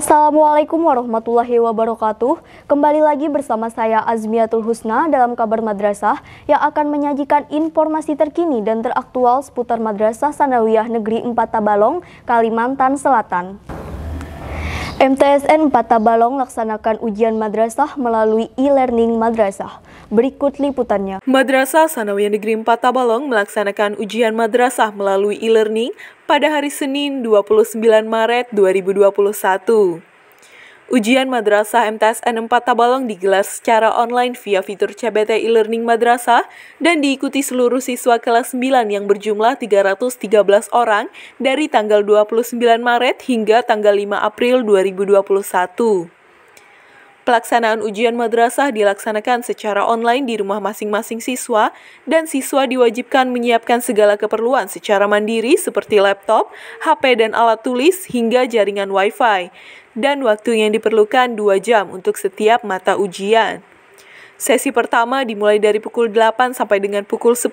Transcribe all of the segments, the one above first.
Assalamualaikum warahmatullahi wabarakatuh. Kembali lagi bersama saya Azmiatul Husna dalam kabar madrasah yang akan menyajikan informasi terkini dan teraktual seputar Madrasah Sanawiyah Negeri 4 Tabalong, Kalimantan Selatan. MTSN Patabalong laksanakan ujian madrasah melalui e-learning madrasah. Berikut liputannya. Madrasah Sanawiyah Negeri Patabalong melaksanakan ujian madrasah melalui e-learning pada hari Senin 29 Maret 2021. Ujian Madrasah MTSN 4 Tabalong digelar secara online via fitur CBT e-learning madrasah dan diikuti seluruh siswa kelas 9 yang berjumlah 313 orang dari tanggal 29 Maret hingga tanggal 5 April 2021. Pelaksanaan ujian madrasah dilaksanakan secara online di rumah masing-masing siswa dan siswa diwajibkan menyiapkan segala keperluan secara mandiri seperti laptop, HP dan alat tulis hingga jaringan Wi-Fi dan waktu yang diperlukan 2 jam untuk setiap mata ujian. Sesi pertama dimulai dari pukul 8 sampai dengan pukul 10,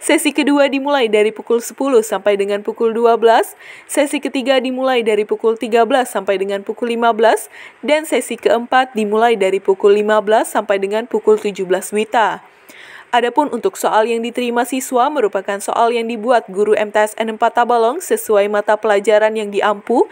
sesi kedua dimulai dari pukul 10 sampai dengan pukul 12, sesi ketiga dimulai dari pukul 13 sampai dengan pukul 15, dan sesi keempat dimulai dari pukul 15 sampai dengan pukul 17 Wita. Adapun untuk soal yang diterima siswa merupakan soal yang dibuat guru MTSN 4 Tabalong sesuai mata pelajaran yang diampu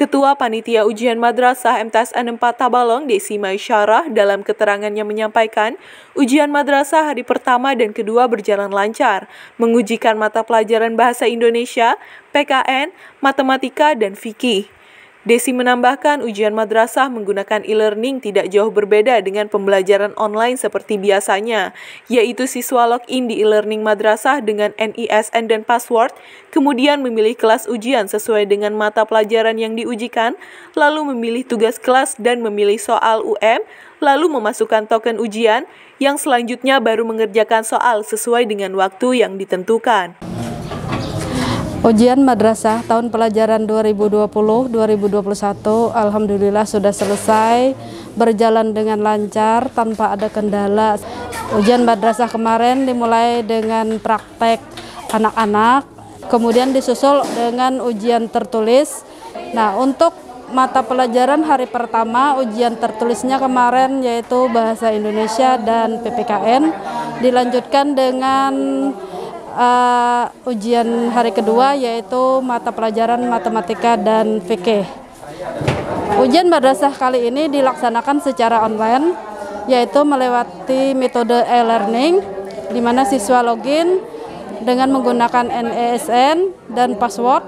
Ketua Panitia Ujian Madrasah MTS n 4 Tabalong, Desi Maisyarah, dalam keterangannya menyampaikan, ujian madrasah hari pertama dan kedua berjalan lancar, mengujikan mata pelajaran Bahasa Indonesia, PKN, Matematika, dan Fikih. Desi menambahkan ujian madrasah menggunakan e-learning tidak jauh berbeda dengan pembelajaran online seperti biasanya, yaitu siswa login di e-learning madrasah dengan NISN dan password, kemudian memilih kelas ujian sesuai dengan mata pelajaran yang diujikan, lalu memilih tugas kelas dan memilih soal UM, lalu memasukkan token ujian, yang selanjutnya baru mengerjakan soal sesuai dengan waktu yang ditentukan. Ujian madrasah tahun pelajaran 2020-2021 alhamdulillah sudah selesai berjalan dengan lancar tanpa ada kendala. Ujian madrasah kemarin dimulai dengan praktek anak-anak, kemudian disusul dengan ujian tertulis. Nah, untuk mata pelajaran hari pertama ujian tertulisnya kemarin yaitu bahasa Indonesia dan PPKN dilanjutkan dengan uh, ujian hari kedua yaitu mata pelajaran matematika dan fikih. Ujian madrasah kali ini dilaksanakan secara online yaitu melewati metode e-learning di mana siswa login dengan menggunakan NESN e dan password.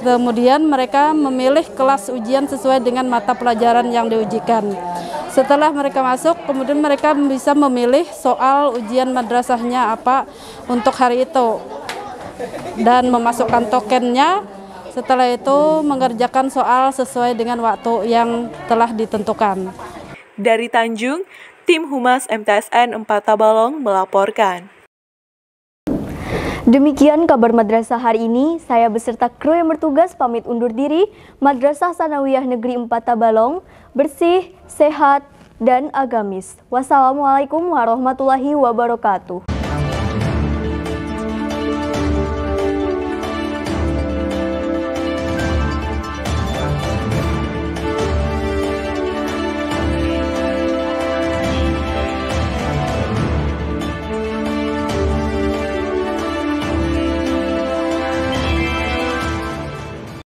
Kemudian mereka memilih kelas ujian sesuai dengan mata pelajaran yang diujikan. Setelah mereka masuk, kemudian mereka bisa memilih soal ujian madrasahnya apa untuk hari itu dan memasukkan tokennya. Setelah itu mengerjakan soal sesuai dengan waktu yang telah ditentukan. Dari Tanjung, tim Humas MTSN 4 Tabalong melaporkan. Demikian kabar madrasah hari ini. Saya beserta kru yang bertugas pamit undur diri. Madrasah Sanawiyah Negeri empat Tabalong bersih, sehat, dan agamis. Wassalamualaikum warahmatullahi wabarakatuh.